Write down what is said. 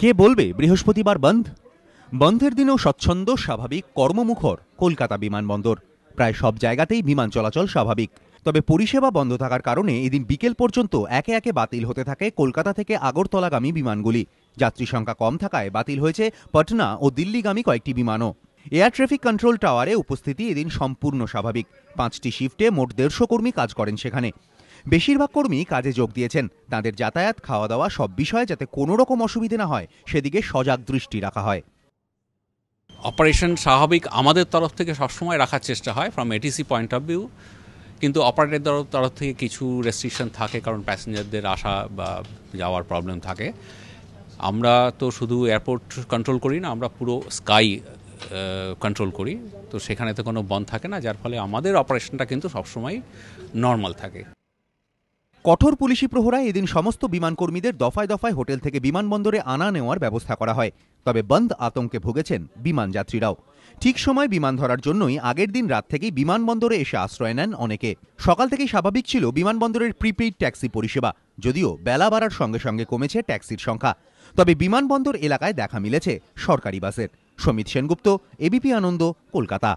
কে বলবে বৃহস্পতিবার বন্ধ বন্ধের দিনেও স্বচ্ছন্দ স্বাভাবিক কর্মমুখর কলকাতা বিমানবন্দর প্রায় সব জায়গাতেই বিমান চলাচল স্বাভাবিক তবে পরিষেবা বন্ধ থাকার কারণে এদিন বিকেল পর্যন্ত একে একে বাতিল হতে থাকে কলকাতা থেকে আগরতলাগামী বিমানগুলি যাত্রী সংখ্যা কম থাকায় বাতিল হয়েছে পাটনা ও দিল্লিগামী কয়েকটি বিমানও এয়ার ট্রাফিক কন্ট্রোল টাওয়ারে উপস্থিতি এদিন সম্পূর্ণ স্বাভাবিক পাঁচটি শিফটে মোট দেড়শো কর্মী কাজ করেন সেখানে বেশিরভাগ কর্মী কাজে যোগ দিয়েছেন তাদের যাতায়াত খাওয়া দাওয়া সব বিষয়ে যাতে কোনো রকম অসুবিধে না হয় সেদিকে সজাগ দৃষ্টি রাখা হয় অপারেশন স্বাভাবিক আমাদের তরফ থেকে সবসময় রাখার চেষ্টা হয় from ATC point of view কিন্তু অপারেটরের তরফ থেকে কিছু রেস্ট্রিকশন থাকে কারণ প্যাসেঞ্জারদের আসা বা যাওয়ার প্রবলেম থাকে আমরা তো শুধু এয়ারপোর্ট কন্ট্রোল করি না আমরা পুরো স্কাই কন্ট্রোল করি তো সেখানে তো কোনো বন্ধ থাকে না যার ফলে আমাদের অপারেশনটা কিন্তু সবসময় নর্মাল থাকে কঠোর পুলিশি প্রহরায় এদিন সমস্ত বিমানকর্মীদের দফায় দফায় হোটেল থেকে বিমানবন্দরে আনা নেওয়ার ব্যবস্থা করা হয় তবে বন্ধ আতঙ্কে ভুগেছেন বিমান যাত্রীরাও ঠিক সময় বিমান ধরার জন্যই আগের দিন রাত থেকেই বিমানবন্দরে এসে আশ্রয় নেন অনেকে সকাল থেকেই স্বাভাবিক ছিল বিমানবন্দরের প্রিপেইড ট্যাক্সি পরিষেবা যদিও বেলা বাড়ার সঙ্গে সঙ্গে কমেছে ট্যাক্সির সংখ্যা তবে বিমানবন্দর এলাকায় দেখা মিলেছে সরকারি বাসের সমিত সেনগুপ্ত এবিপি আনন্দ কলকাতা